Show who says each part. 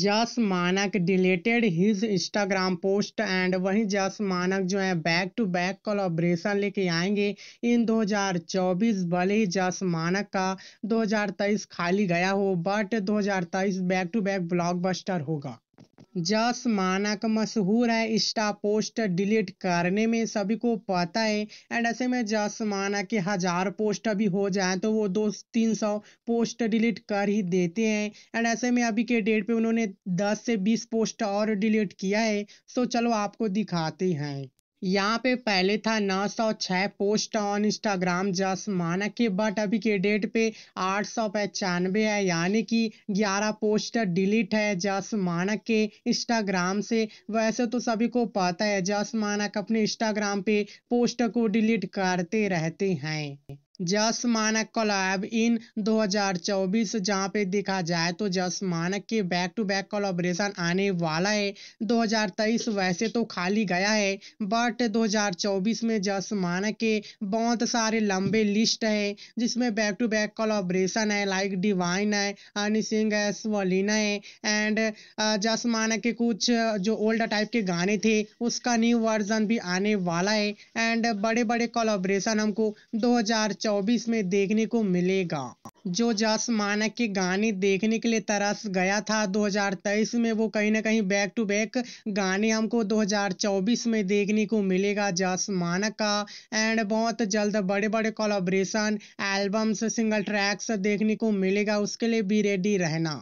Speaker 1: जस Manak deleted his Instagram post and वहीं जस मानक जो है बैक टू बैक कोलाब्रेशन लेके आएंगे इन 2024 भले ही जस मानक का 2023 खाली गया हो but 2023 back to back blockbuster होगा जस मानक मशहूर है इंस्टा पोस्ट डिलीट करने में सभी को पता है एंड ऐसे में जस माना के हज़ार पोस्ट अभी हो जाए तो वो दो तीन सौ पोस्ट डिलीट कर ही देते हैं एंड ऐसे में अभी के डेट पे उन्होंने दस से बीस पोस्ट और डिलीट किया है सो चलो आपको दिखाते हैं यहाँ पे पहले था 906 पोस्ट ऑन इंस्टाग्राम जस माना के बट अभी के डेट पे आठ सौ पचानवे है यानी कि 11 पोस्ट डिलीट है जस मानक के इंस्टाग्राम से वैसे तो सभी को पता है जस मानक अपने इंस्टाग्राम पे पोस्ट को डिलीट करते रहते हैं जस मानक कोलैब इन 2024 जहाँ पे देखा जाए तो जस मानक के बैक टू बैक कोलाब्रेशन आने वाला है 2023 वैसे तो खाली गया है बट 2024 में जस मानक के बहुत सारे लंबे लिस्ट है जिसमें बैक टू बैक कोलाब्रेशन है लाइक डिवाइन है अनि सिंह है स्वलिना है एंड जस मानक के कुछ जो ओल्ड टाइप के गाने थे उसका न्यू वर्जन भी आने वाला है एंड बड़े बड़े कोलाब्रेशन हमको दो 2024 में देखने को मिलेगा जो जस मानक के गाने देखने के लिए तरस गया था 2023 में वो कहीं ना कहीं बैक टू बैक गाने हमको 2024 में देखने को मिलेगा जस मानक का एंड बहुत जल्द बड़े बड़े कोलाब्रेशन एल्बम्स सिंगल ट्रैक्स देखने को मिलेगा उसके लिए भी रेडी रहना